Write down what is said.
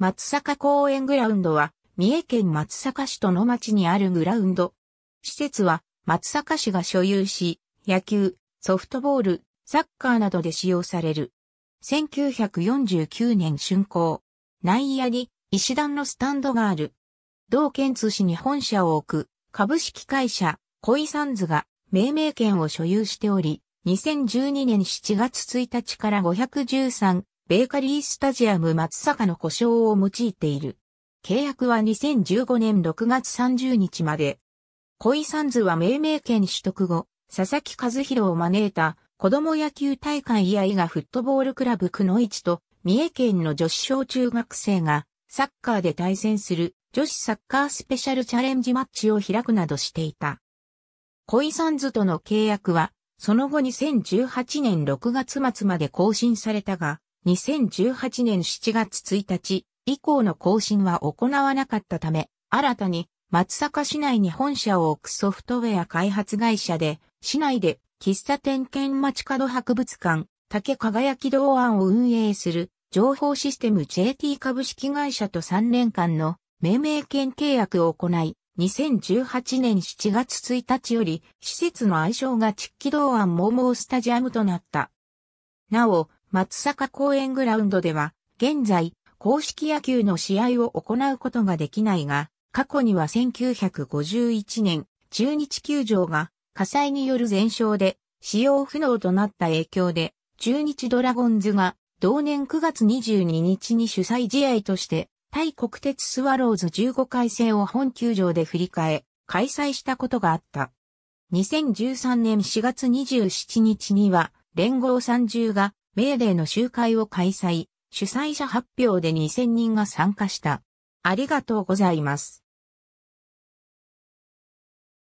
松坂公園グラウンドは、三重県松阪市との町にあるグラウンド。施設は、松阪市が所有し、野球、ソフトボール、サッカーなどで使用される。1949年竣工。内野に、石段のスタンドがある。同県津市に本社を置く、株式会社、コイサンズが、命名権を所有しており、2012年7月1日から513ベーカリースタジアム松坂の故障を用いている。契約は2015年6月30日まで。コイサンズは命名権取得後、佐々木和弘を招いた子供野球大会や伊賀フットボールクラブ久野市と三重県の女子小中学生がサッカーで対戦する女子サッカースペシャルチャレンジマッチを開くなどしていた。コイサンズとの契約はその後2018年6月末まで更新されたが、2018年7月1日以降の更新は行わなかったため、新たに松阪市内に本社を置くソフトウェア開発会社で、市内で喫茶店兼街角博物館、竹輝き道案を運営する情報システム JT 株式会社と3年間の命名権契約を行い、2018年7月1日より施設の愛称が地気道案モーモースタジアムとなった。なお、松坂公園グラウンドでは、現在、公式野球の試合を行うことができないが、過去には1951年、中日球場が火災による全焼で使用不能となった影響で、中日ドラゴンズが同年9月22日に主催試合として、対国鉄スワローズ15回戦を本球場で振り替え、開催したことがあった。2013年4月27日には、連合30がメーデーの集会を開催、主催者発表で2000人が参加した。ありがとうございます。